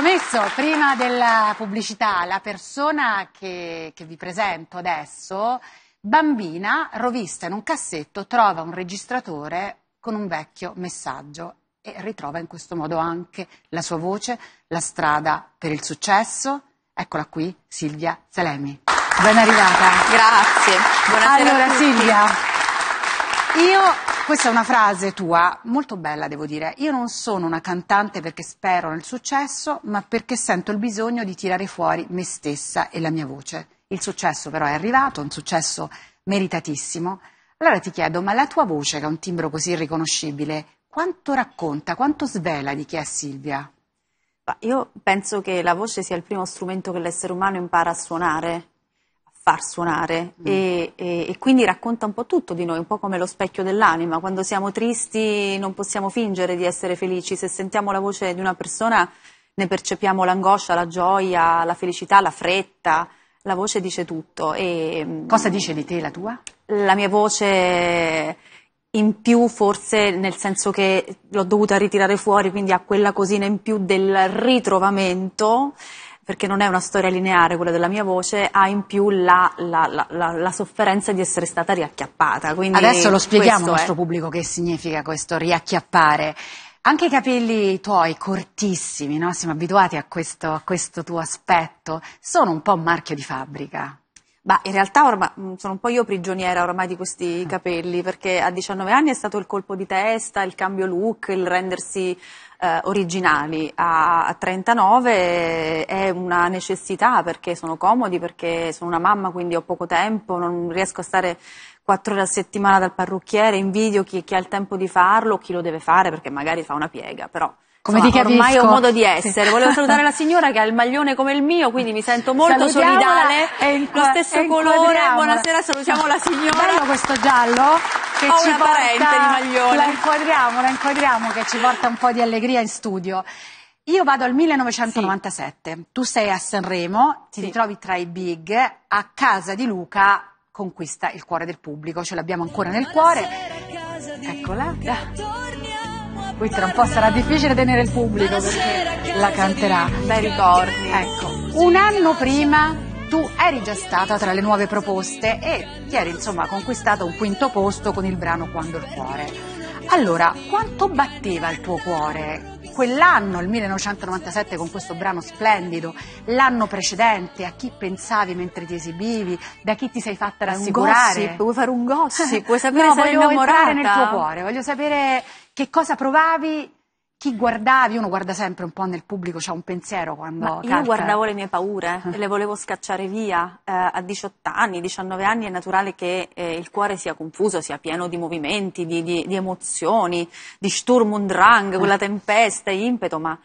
promesso prima della pubblicità, la persona che, che vi presento adesso, bambina, rovista in un cassetto, trova un registratore con un vecchio messaggio e ritrova in questo modo anche la sua voce, la strada per il successo. Eccola qui, Silvia Salemi. Ben arrivata. Grazie. Buonasera allora, Silvia. Io, questa è una frase tua molto bella, devo dire. Io non sono una cantante perché spero nel successo, ma perché sento il bisogno di tirare fuori me stessa e la mia voce. Il successo però è arrivato, un successo meritatissimo. Allora ti chiedo, ma la tua voce, che ha un timbro così riconoscibile, quanto racconta, quanto svela di chi è Silvia? Io penso che la voce sia il primo strumento che l'essere umano impara a suonare far suonare mm. e, e, e, quindi racconta un po' tutto di noi, un po' come lo specchio dell'anima, quando siamo tristi non possiamo fingere di essere felici, se sentiamo la voce di una persona ne percepiamo l'angoscia, la gioia, la felicità, la fretta, la voce dice tutto. E, mm, Cosa dice di te la tua? La mia voce in più forse nel senso che l'ho dovuta ritirare fuori, quindi ha quella cosina in più del ritrovamento perché non è una storia lineare quella della mia voce, ha in più la, la, la, la sofferenza di essere stata riacchiappata. Quindi Adesso lo spieghiamo al nostro è. pubblico che significa questo riacchiappare. Anche i capelli tuoi cortissimi, no? siamo abituati a questo, a questo tuo aspetto, sono un po' un marchio di fabbrica. Bah, in realtà ormai, mm, sono un po' io prigioniera ormai di questi ah. capelli, perché a 19 anni è stato il colpo di testa, il cambio look, il rendersi eh, originali a, 39 è una necessità perché sono comodi, perché sono una mamma quindi ho poco tempo, non riesco a stare quattro ore a settimana dal parrucchiere, invidio chi, chi ha il tempo di farlo, chi lo deve fare perché magari fa una piega, però come Insomma, ti ormai capisco. è un modo di essere. Volevo salutare la signora che ha il maglione come il mio, quindi mi sento molto solidale. È in, Lo stesso colore. Buonasera, salutiamo la signora. Bello questo giallo che Ho ci una porta, parente di maglione. La inquadriamo, la inquadriamo che ci porta un po' di allegria in studio. Io vado al 1997, sì. tu sei a Sanremo, ti sì. ritrovi tra i big, a casa di Luca conquista il cuore del pubblico, ce l'abbiamo ancora nel cuore. Eccola. Qui tra un po' sarà difficile tenere il pubblico perché la canterà. Bei ricordi. Ecco, un anno prima tu eri già stata tra le nuove proposte e ti eri insomma conquistato un quinto posto con il brano Quando il cuore. Allora, quanto batteva il tuo cuore quell'anno, il 1997, con questo brano splendido, l'anno precedente, a chi pensavi mentre ti esibivi, da chi ti sei fatta rassicurare? Un gossip, vuoi fare un gossip? Vuoi sapere no, se sei innamorata? entrare nel tuo cuore, voglio sapere che cosa provavi? Chi guardavi? Uno guarda sempre un po' nel pubblico, c'è un pensiero quando. Ma calca. io guardavo le mie paure eh. e le volevo scacciare via. Eh, a 18 anni, 19 anni è naturale che eh, il cuore sia confuso, sia pieno di movimenti, di, di, di emozioni, di Sturm und Drang, quella eh. tempesta, impeto, ma.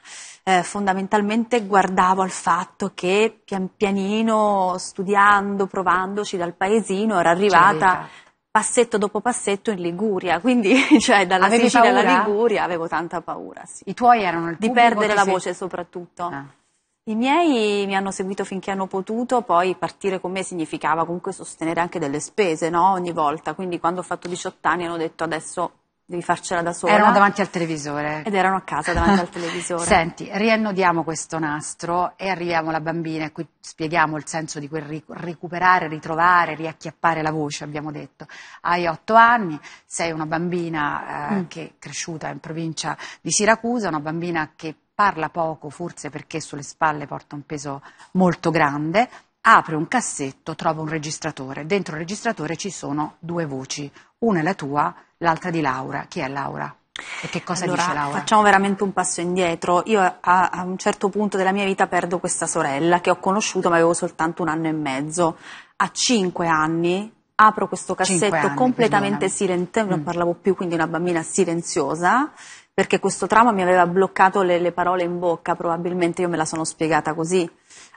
Eh, fondamentalmente guardavo al fatto che pian pianino, studiando, provandoci dal paesino, era arrivata certo passetto dopo passetto in Liguria, quindi cioè, dalla Avevi Sicilia paura? alla Liguria avevo tanta paura. Sì. I tuoi erano il Di perdere la sei... voce soprattutto. Ah. I miei mi hanno seguito finché hanno potuto, poi partire con me significava comunque sostenere anche delle spese no? ogni volta, quindi quando ho fatto 18 anni hanno detto adesso devi farcela da sola. Erano davanti al televisore. Ed erano a casa davanti al televisore. Senti, riannodiamo questo nastro e arriviamo alla bambina e qui spieghiamo il senso di quel ric- recuperare, ritrovare, riacchiappare la voce, abbiamo detto. Hai otto anni, sei una bambina eh, mm. che è cresciuta in provincia di Siracusa, una bambina che parla poco, forse perché sulle spalle porta un peso molto grande, apre un cassetto, trova un registratore. Dentro il registratore ci sono due voci, una è la tua, l'altra di Laura. Chi è Laura? E che cosa allora, dice Laura? Facciamo veramente un passo indietro. Io a, a, un certo punto della mia vita perdo questa sorella che ho conosciuto ma avevo soltanto un anno e mezzo. A cinque anni apro questo cassetto anni, completamente silente, non mm. parlavo più, quindi una bambina silenziosa perché questo trauma mi aveva bloccato le, le, parole in bocca, probabilmente io me la sono spiegata così.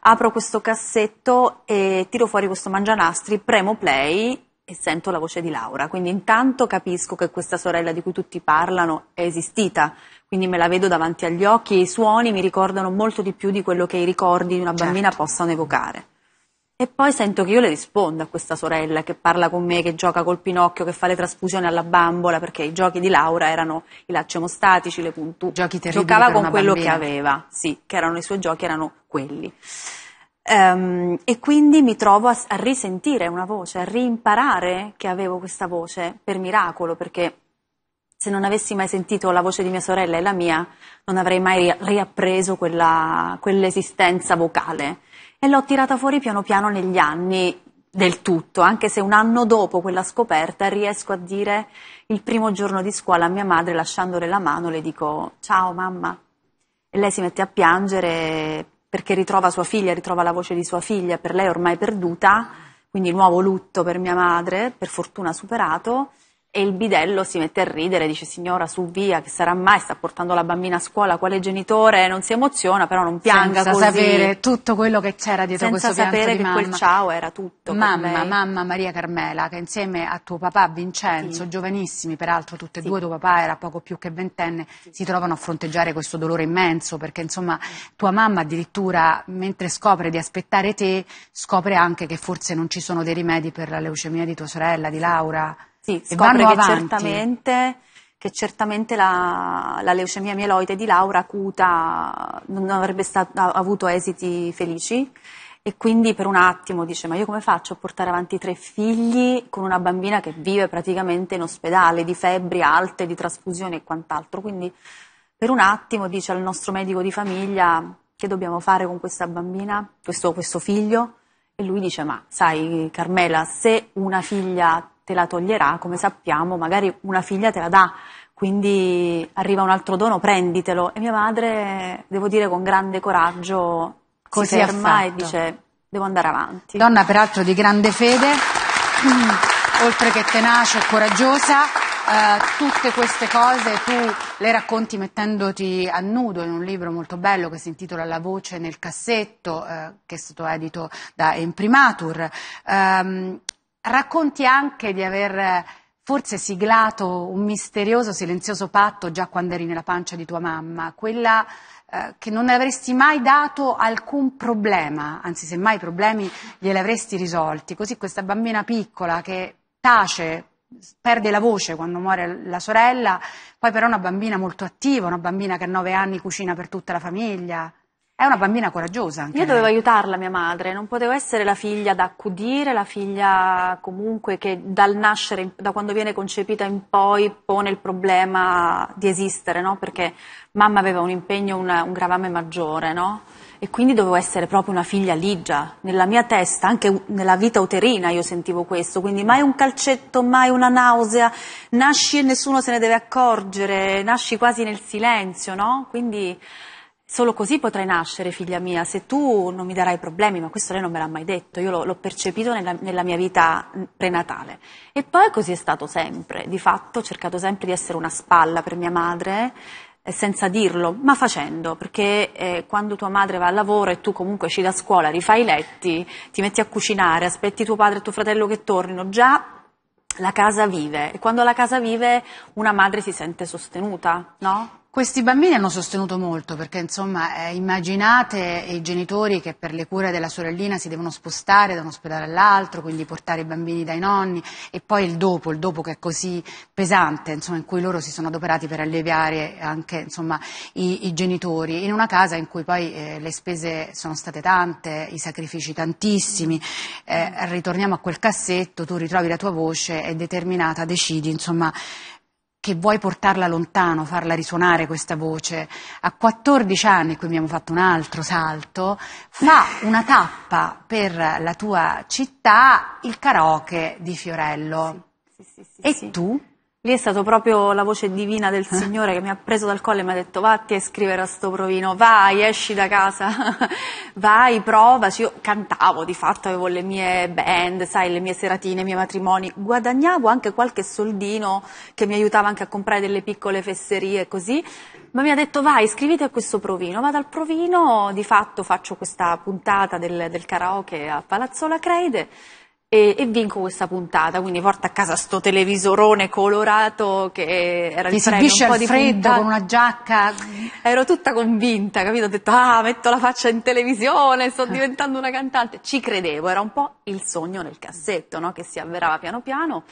Apro questo cassetto e tiro fuori questo mangianastri, premo play e sento la voce di Laura. Quindi intanto capisco che questa sorella di cui tutti parlano è esistita, quindi me la vedo davanti agli occhi e i suoni mi ricordano molto di più di quello che i ricordi di una bambina certo. possano evocare. E poi sento che io le rispondo a questa sorella che parla con me, che gioca col Pinocchio, che fa le trasfusioni alla bambola, perché i giochi di Laura erano i lacci emostatici, le puntu. Giochi terribili. Giocava con quello bambina. che aveva, sì, che erano i suoi giochi, erano quelli. Um, e quindi mi trovo a, a risentire una voce, a rimparare che avevo questa voce per miracolo, perché se non avessi mai sentito la voce di mia sorella e la mia, non avrei mai riappreso quella, quell'esistenza vocale. E l'ho tirata fuori piano piano negli anni del tutto, anche se un anno dopo quella scoperta riesco a dire il primo giorno di scuola a mia madre, lasciandole la mano, le dico ciao mamma. E lei si mette a piangere perché ritrova sua figlia, ritrova la voce di sua figlia, per lei ormai perduta, quindi nuovo lutto per mia madre, per fortuna superato e il bidello si mette a ridere, dice signora su via che sarà mai, sta portando la bambina a scuola, quale genitore non si emoziona però non pianga Senza così. sapere tutto quello che c'era dietro Senza questo pianto Senza sapere che quel ciao era tutto Mamma, mamma Maria Carmela che insieme a tuo papà Vincenzo, sì. giovanissimi peraltro tutti e sì. due, tuo papà era poco più che ventenne, sì. si trovano a fronteggiare questo dolore immenso perché insomma tua mamma addirittura mentre scopre di aspettare te scopre anche che forse non ci sono dei rimedi per la leucemia di tua sorella, di Laura. Sì, scopre che certamente, che certamente, la, la, leucemia mieloide di Laura acuta non avrebbe stato, avuto esiti felici e quindi per un attimo dice ma io come faccio a portare avanti tre figli con una bambina che vive praticamente in ospedale di febbri alte, di trasfusioni e quant'altro. Quindi per un attimo dice al nostro medico di famiglia che dobbiamo fare con questa bambina, questo, questo figlio e lui dice ma sai Carmela se una figlia te la toglierà, come sappiamo, magari una figlia te la dà, quindi arriva un altro dono, prenditelo. E mia madre, devo dire, con grande coraggio Così si ferma e dice devo andare avanti. Donna peraltro di grande fede, oltre che tenace e coraggiosa, eh, tutte queste cose tu le racconti mettendoti a nudo in un libro molto bello che si intitola La voce nel cassetto, eh, che è stato edito da Imprimatur. Eh, racconti anche di aver forse siglato un misterioso, silenzioso patto già quando eri nella pancia di tua mamma, quella eh, che non avresti mai dato alcun problema, anzi semmai i problemi glieli avresti risolti. Così questa bambina piccola che tace, perde la voce quando muore la sorella, poi però è una bambina molto attiva, una bambina che a nove anni cucina per tutta la famiglia. È una bambina coraggiosa. Anche Io lei. dovevo aiutarla mia madre, non potevo essere la figlia da accudire, la figlia comunque che dal nascere, da quando viene concepita in poi, pone il problema di esistere, no? perché mamma aveva un impegno, una, un gravame maggiore. No? e quindi dovevo essere proprio una figlia ligia. Nella mia testa, anche nella vita uterina, io sentivo questo, quindi mai un calcetto, mai una nausea, nasci e nessuno se ne deve accorgere, nasci quasi nel silenzio, no? Quindi Solo così potrai nascere, figlia mia, se tu non mi darai problemi, ma questo lei non me l'ha mai detto, io l'ho percepito nella, nella, mia vita prenatale. E poi così è stato sempre, di fatto ho cercato sempre di essere una spalla per mia madre, eh, senza dirlo, ma facendo, perché eh, quando tua madre va al lavoro e tu comunque esci da scuola, rifai i letti, ti metti a cucinare, aspetti tuo padre e tuo fratello che tornino, già la casa vive e quando la casa vive una madre si sente sostenuta, no? Questi bambini hanno sostenuto molto perché insomma eh, immaginate i genitori che per le cure della sorellina si devono spostare da un ospedale all'altro, quindi portare i bambini dai nonni e poi il dopo, il dopo che è così pesante, insomma, in cui loro si sono adoperati per alleviare anche insomma, i, i, genitori, in una casa in cui poi eh, le spese sono state tante, i sacrifici tantissimi, eh, ritorniamo a quel cassetto, tu ritrovi la tua voce, è determinata, decidi, insomma che vuoi portarla lontano, farla risuonare questa voce. A 14 anni, qui abbiamo fatto un altro salto, fa una tappa per la tua città il karaoke di Fiorello. Sì, sì, sì, e tu? Lì è stata proprio la voce divina del eh. Signore che mi ha preso dal collo e mi ha detto vatti a scrivere a sto provino, vai, esci da casa, vai, provaci. Io cantavo, di fatto avevo le mie band, sai, le mie seratine, i miei matrimoni, guadagnavo anche qualche soldino che mi aiutava anche a comprare delle piccole fesserie così, ma mi ha detto vai, iscriviti a questo provino, Ma dal provino, di fatto faccio questa puntata del, del karaoke a Palazzo Palazzola Creide e, e, vinco questa puntata, quindi porto a casa sto televisorone colorato che era Ti di freno, un po' di freddo puntata. con una giacca. Ero tutta convinta, capito? Ho detto "Ah, metto la faccia in televisione, sto eh. diventando una cantante". Ci credevo, era un po' il sogno nel cassetto, no? che si avverava piano piano.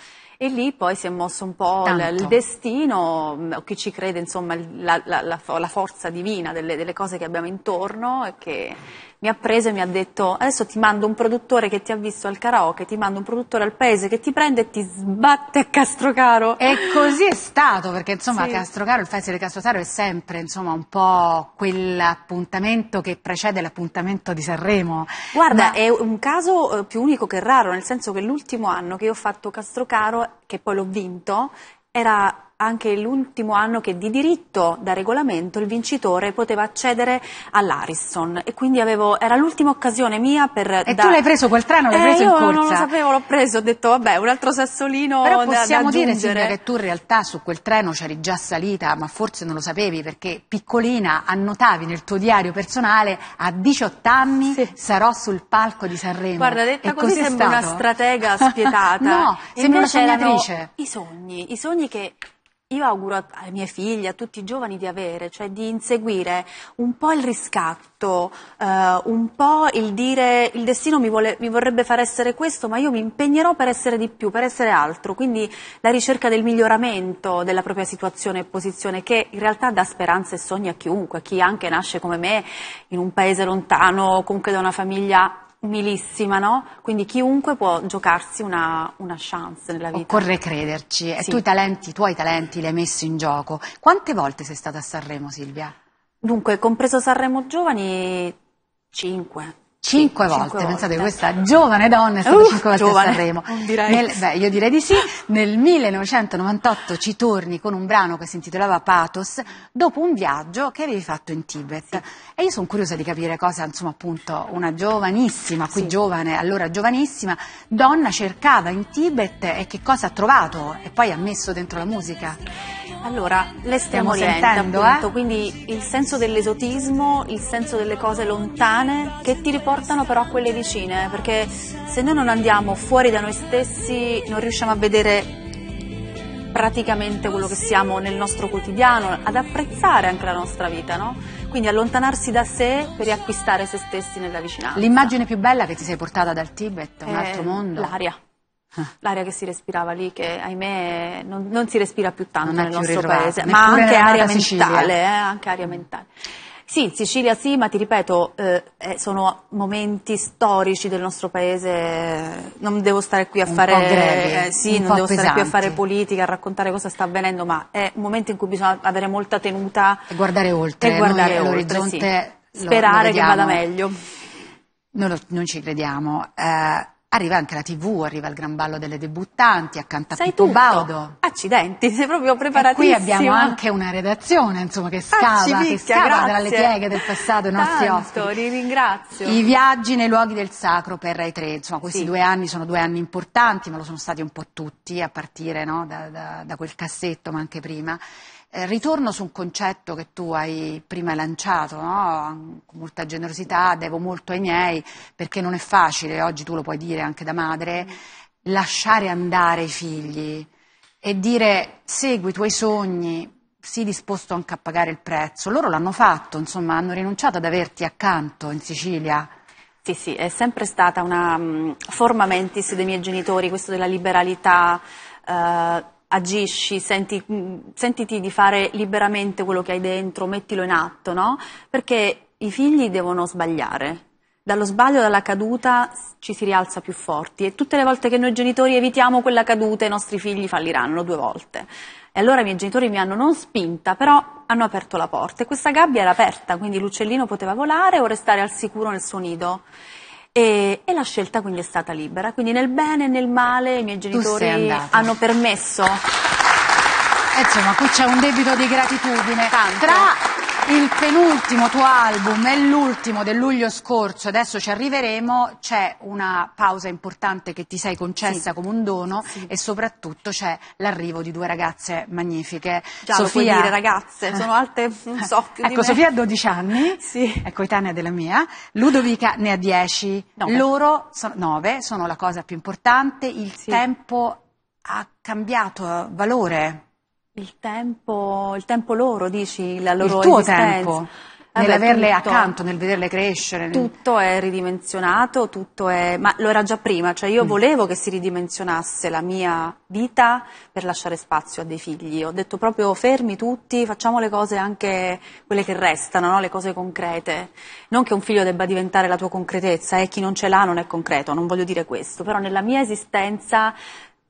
E lì poi si è mosso un po' Tanto. il destino, mm, chi ci crede, insomma, la, la, la, la forza divina delle, delle, cose che abbiamo intorno e che mi ha preso e mi ha detto adesso ti mando un produttore che ti ha visto al karaoke, ti mando un produttore al paese che ti prende e ti sbatte a Castrocaro. E così è stato, perché insomma sì. Castrocaro, il festival di Castrocaro è sempre insomma, un po' quell'appuntamento che precede l'appuntamento di Sanremo. Guarda, Ma... è un caso eh, più unico che raro, nel senso che l'ultimo anno che io ho fatto Castrocaro che poi l'ho vinto, era anche l'ultimo anno che di diritto da regolamento il vincitore poteva accedere all'Ariston e quindi avevo, era l'ultima occasione mia per... E da... tu l'hai preso quel treno, l'hai eh, preso in corsa? non lo sapevo, l'ho preso, ho detto vabbè un altro sassolino Però possiamo da, da dire Silvia che tu in realtà su quel treno c'eri già salita ma forse non lo sapevi perché piccolina annotavi nel tuo diario personale a 18 anni sì. sarò sul palco di Sanremo. Guarda detta e così, così sembra una stratega spietata. no, sembra una sognatrice. I sogni, i sogni che io auguro alle mie figlie, a tutti i giovani di avere, cioè di inseguire un po' il riscatto, eh, un po' il dire il destino mi, vuole, mi vorrebbe far essere questo, ma io mi impegnerò per essere di più, per essere altro, quindi la ricerca del miglioramento della propria situazione e posizione che in realtà dà speranza e sogni a chiunque, a chi anche nasce come me in un paese lontano, comunque da una famiglia umilissima, no? Quindi chiunque può giocarsi una, una chance nella vita. Occorre crederci, e tu i talenti, i tuoi talenti li hai messi in gioco. Quante volte sei stata a Sanremo, Silvia? Dunque, compreso Sanremo Giovani, cinque. Cinque volte, cinque pensate volte. questa giovane donna è stata uh, cinque volte giovane, a Sanremo. Nel, beh, io direi di sì. Nel 1998 ci torni con un brano che si intitolava Pathos, dopo un viaggio che avevi fatto in Tibet. Sì. E io sono curiosa di capire cosa, insomma, appunto, una giovanissima, qui sì. giovane, allora giovanissima, donna cercava in Tibet e che cosa ha trovato e poi ha messo dentro la musica. Allora, l'estremo oriente appunto, eh? quindi il senso dell'esotismo, il senso delle cose lontane che ti riporta portano però a quelle vicine, perché se noi non andiamo fuori da noi stessi non riusciamo a vedere praticamente quello che siamo nel nostro quotidiano, ad apprezzare anche la nostra vita, no? Quindi allontanarsi da sé per riacquistare se stessi nella vicinanza. L'immagine più bella che ti sei portata dal Tibet, un eh, altro mondo? L'aria. Ah. L'aria che si respirava lì, che ahimè non, non si respira più tanto non nel nostro paese, ma anche aria, mentale, eh, anche aria mentale. Sì, Sicilia sì, ma ti ripeto, eh, eh, sono momenti storici del nostro paese, non devo stare qui a fare, grevi, eh, sì, non devo pesanti. stare qui a fare politica, a raccontare cosa sta avvenendo, ma è un momento in cui bisogna avere molta tenuta e guardare oltre, e guardare oltre sì. sperare lo, che vada meglio. Noi non ci crediamo. Eh, Arriva anche la TV, arriva il Gran Ballo delle debuttanti, accanto a Sai Pippo tutto. Baudo. Accidenti, sei proprio preparatissima. E qui abbiamo anche una redazione, insomma, che scava, ah, picchia, che scava dalle pieghe del passato i nostri ospiti. ringrazio. I viaggi nei luoghi del sacro per Rai 3, insomma, questi sì. due anni sono due anni importanti, ma lo sono stati un po' tutti, a partire no, da, da, da quel cassetto, ma anche prima. Eh, ritorno su un concetto che tu hai prima lanciato, no? con molta generosità, devo molto ai miei, perché non è facile, oggi tu lo puoi dire anche da madre, lasciare andare i figli e dire segui i tuoi sogni, sii disposto anche a pagare il prezzo. Loro l'hanno fatto, insomma, hanno rinunciato ad averti accanto in Sicilia. Sì, sì, è sempre stata una um, forma mentis dei miei genitori, questo della liberalità. Uh, agisci, senti, mm, sentiti di fare liberamente quello che hai dentro, mettilo in atto, no? Perché i figli devono sbagliare. Dallo sbaglio, dalla caduta ci si rialza più forti e tutte le volte che noi genitori evitiamo quella caduta i nostri figli falliranno due volte. E allora i miei genitori mi hanno non spinta, però hanno aperto la porta e questa gabbia era aperta, quindi l'uccellino poteva volare o restare al sicuro nel suo nido. E, e, la scelta quindi è stata libera. Quindi nel bene e nel male i miei genitori hanno permesso. E insomma, qui c'è un debito di gratitudine. Tanto. Tra il penultimo tuo album è l'ultimo del luglio scorso, adesso ci arriveremo, c'è una pausa importante che ti sei concessa sì. come un dono sì. e soprattutto c'è l'arrivo di due ragazze magnifiche. Già, Sofia... dire ragazze, sono eh. alte, non so, più Ecco, Sofia ha 12 anni, sì. è coetanea della mia, Ludovica ne ha 10, nove. loro sono 9, sono la cosa più importante, il tempo ha cambiato valore. Il tempo, il tempo loro, dici, la loro il tuo tempo. Nell'averle accanto, nel vederle crescere. Tutto è ridimensionato, tutto è... ma lo era già prima, cioè io mm. volevo che si ridimensionasse la mia vita per lasciare spazio a dei figli. Ho detto proprio fermi tutti, facciamo le cose anche quelle che restano, no? le cose concrete. Non che un figlio debba diventare la tua concretezza, e eh? chi non ce l'ha non è concreto, non voglio dire questo, però nella mia esistenza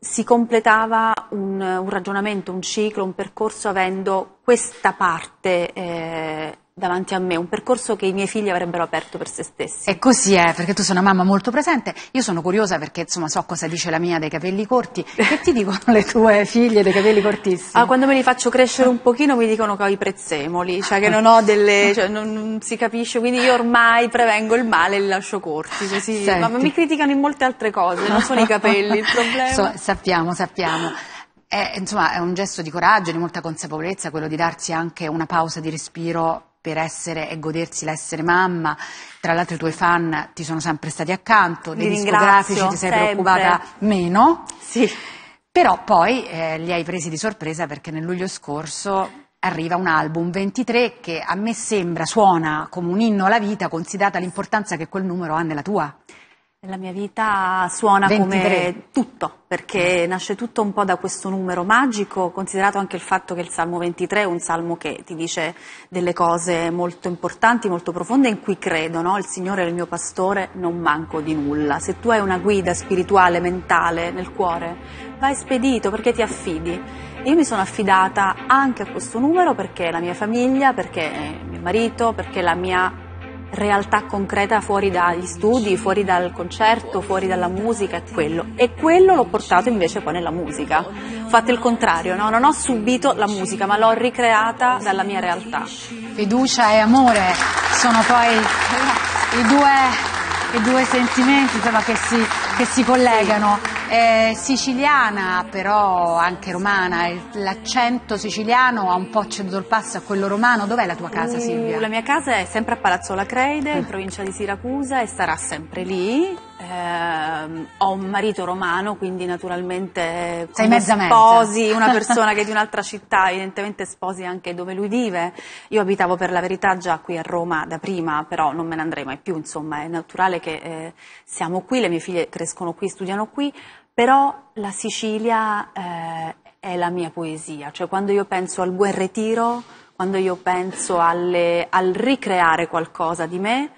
si completava un, un, ragionamento, un ciclo, un percorso avendo questa parte eh, davanti a me, un percorso che i miei figli avrebbero aperto per se stessi. E così è, perché tu sei una mamma molto presente. Io sono curiosa perché insomma so cosa dice la mia dei capelli corti. Che ti dicono le tue figlie dei capelli cortissimi? Ah, quando me li faccio crescere un pochino mi dicono che ho i prezzemoli, cioè che non ho delle... Cioè, non, non, si capisce, quindi io ormai prevengo il male e li lascio corti. Così. Ma mi criticano in molte altre cose, non sono i capelli il problema. So, sappiamo, sappiamo. È, insomma, è un gesto di coraggio, di molta consapevolezza quello di darsi anche una pausa di respiro per essere e godersi l'essere mamma. Tra l'altro i tuoi fan ti sono sempre stati accanto, dei discografici ti sei sempre. preoccupata meno. Sì. Però poi eh, li hai presi di sorpresa perché nel luglio scorso arriva un album 23 che a me sembra, suona come un inno alla vita, considerata l'importanza che quel numero ha nella tua. La mia vita suona 23. come tutto, perché nasce tutto un po' da questo numero magico, considerato anche il fatto che il Salmo 23 è un salmo che ti dice delle cose molto importanti, molto profonde, in cui credo, no? il Signore è il mio pastore, non manco di nulla. Se tu hai una guida spirituale, mentale, nel cuore, vai spedito perché ti affidi. Io mi sono affidata anche a questo numero perché la mia famiglia, perché mio marito, perché la mia realtà concreta fuori dagli studi, fuori dal concerto, fuori dalla musica, è quello. E quello l'ho portato invece poi nella musica. Ho fatto il contrario, no? non ho subito la musica, ma l'ho ricreata dalla mia realtà. Fiducia e amore sono poi i due, i due sentimenti insomma, che, si, che si collegano eh, siciliana però anche romana, l'accento siciliano ha un po' ceduto il passo a quello romano, dov'è la tua casa uh, Silvia? Uh, la mia casa è sempre a Palazzo Lacreide, in provincia di Siracusa e sarà sempre lì eh, ho un marito romano, quindi naturalmente eh, Sei mezza sposi mezza. una persona che è di un'altra città, evidentemente sposi anche dove lui vive. Io abitavo per la verità già qui a Roma da prima, però non me ne andrei mai più, insomma, è naturale che eh, siamo qui, le mie figlie crescono qui, studiano qui, però la Sicilia eh, è la mia poesia, cioè quando io penso al buon retiro, quando io penso alle, al ricreare qualcosa di me,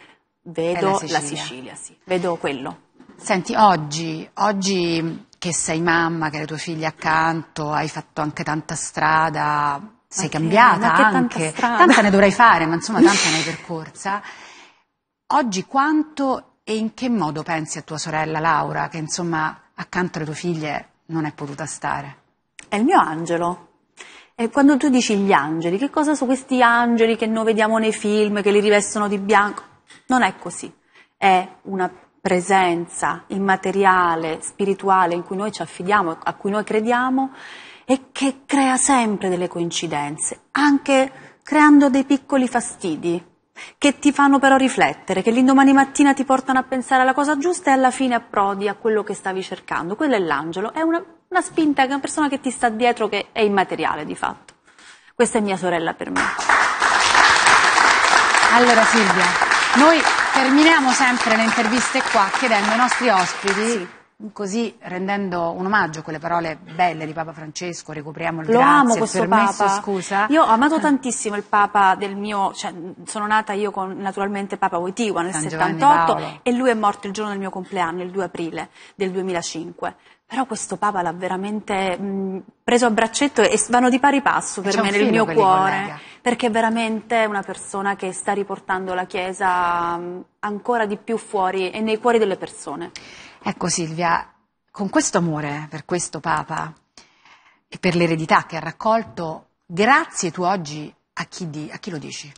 Vedo la Sicilia. la Sicilia, sì. Vedo quello. Senti, oggi, oggi che sei mamma, che hai le tue figlie accanto, hai fatto anche tanta strada, sei okay, cambiata anche, tanta, tanta, ne dovrai fare, ma insomma tanta ne hai percorsa. Oggi quanto e in che modo pensi a tua sorella Laura, che insomma accanto alle tue figlie non è potuta stare? È il mio angelo. E quando tu dici gli angeli, che cosa sono questi angeli che noi vediamo nei film, che li rivestono di bianco? Non è così, è una presenza immateriale, spirituale in cui noi ci affidiamo, a cui noi crediamo e che crea sempre delle coincidenze, anche creando dei piccoli fastidi che ti fanno però riflettere, che l'indomani mattina ti portano a pensare alla cosa giusta e alla fine approdi a quello che stavi cercando. Quello è l'angelo, è una, una spinta, è una persona che ti sta dietro, che è immateriale di fatto. Questa è mia sorella per me. Allora Silvia, noi terminiamo sempre le interviste qua chiedendo ai nostri ospiti sì così rendendo un omaggio a quelle parole belle di Papa Francesco, recuperiamo il Lo grazie, amo questo permesso, Papa. scusa. Io ho amato tantissimo il Papa del mio, cioè, sono nata io con naturalmente Papa Wojtyła nel San 78 e lui è morto il giorno del mio compleanno, il 2 aprile del 2005. Però questo Papa l'ha veramente mh, preso a braccetto e vanno di pari passo per me nel mio cuore perché veramente è una persona che sta riportando la Chiesa mm, ancora di più fuori e nei cuori delle persone. Ecco Silvia, con questo amore per questo Papa e per l'eredità che ha raccolto, grazie tu oggi a chi, di, a chi lo dici?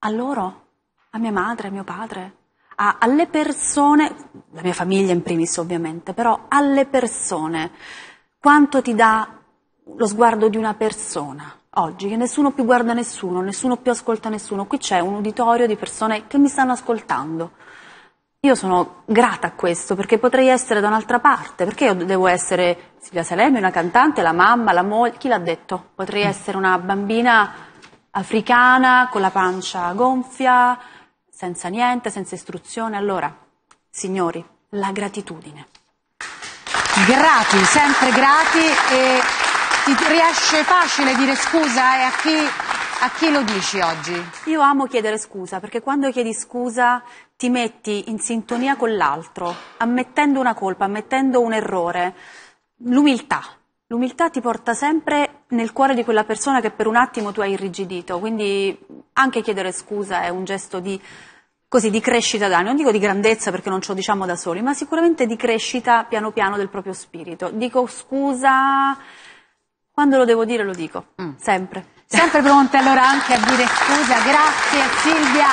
A loro, a mia madre, a mio padre, a, alle persone, la mia famiglia in primis ovviamente, però alle persone. Quanto ti dà lo sguardo di una persona? oggi, che nessuno più guarda nessuno, nessuno più ascolta nessuno. Qui c'è un uditorio di persone che mi stanno ascoltando. Io sono grata a questo perché potrei essere da un'altra parte, perché io devo essere Silvia Salemi, una cantante, la mamma, la moglie, chi l'ha detto? Potrei mm. essere una bambina africana con la pancia gonfia, senza niente, senza istruzione. Allora, signori, la gratitudine. Grati, sempre grati e ti riesce facile dire scusa e eh? a chi, a chi lo dici oggi? Io amo chiedere scusa perché quando chiedi scusa ti metti in sintonia con l'altro, ammettendo una colpa, ammettendo un errore. L'umiltà. L'umiltà ti porta sempre nel cuore di quella persona che per un attimo tu hai irrigidito, quindi anche chiedere scusa è un gesto di così di crescita d'animo, non dico di grandezza perché non ce lo diciamo da soli, ma sicuramente di crescita piano piano del proprio spirito. Dico scusa quando lo devo dire lo dico, mm. sempre. Sempre pronte allora anche a dire scusa, grazie Silvia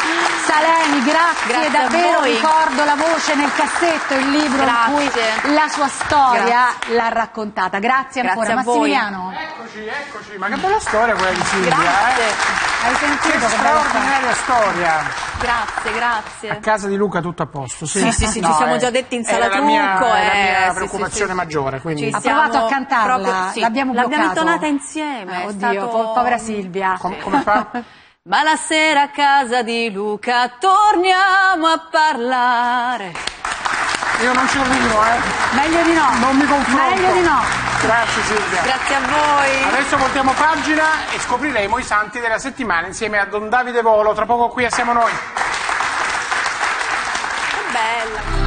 Saleni, grazie, grazie davvero, ricordo La voce nel cassetto, il libro grazie. in cui la sua storia l'ha raccontata, grazie, grazie ancora Massimiliano. Eccoci, eccoci, ma che bella storia quella di Silvia, eh. grazie. Eh? Hai sentito che, che bella storia. storia. Grazie, grazie. A casa di Luca tutto a posto, sì. Sì, sì, sì no, ci siamo eh, già detti in sala trucco. È la eh. mia, eh, la mia preoccupazione sì, maggiore, quindi... Ci ha provato a cantarla, proprio, sì. l'abbiamo bloccata. L'abbiamo intonata insieme. Oh, oddio, stato... povera Silvia. Com come fa? Ma la sera a casa di Luca torniamo a parlare. Io non ci arrivo, eh. Meglio di no. Non mi confronto. Meglio di no. Grazie Silvia. Grazie a voi. Adesso voltiamo pagina e scopriremo i santi della settimana insieme a Don Davide Volo. Tra poco qui siamo noi. Che bella.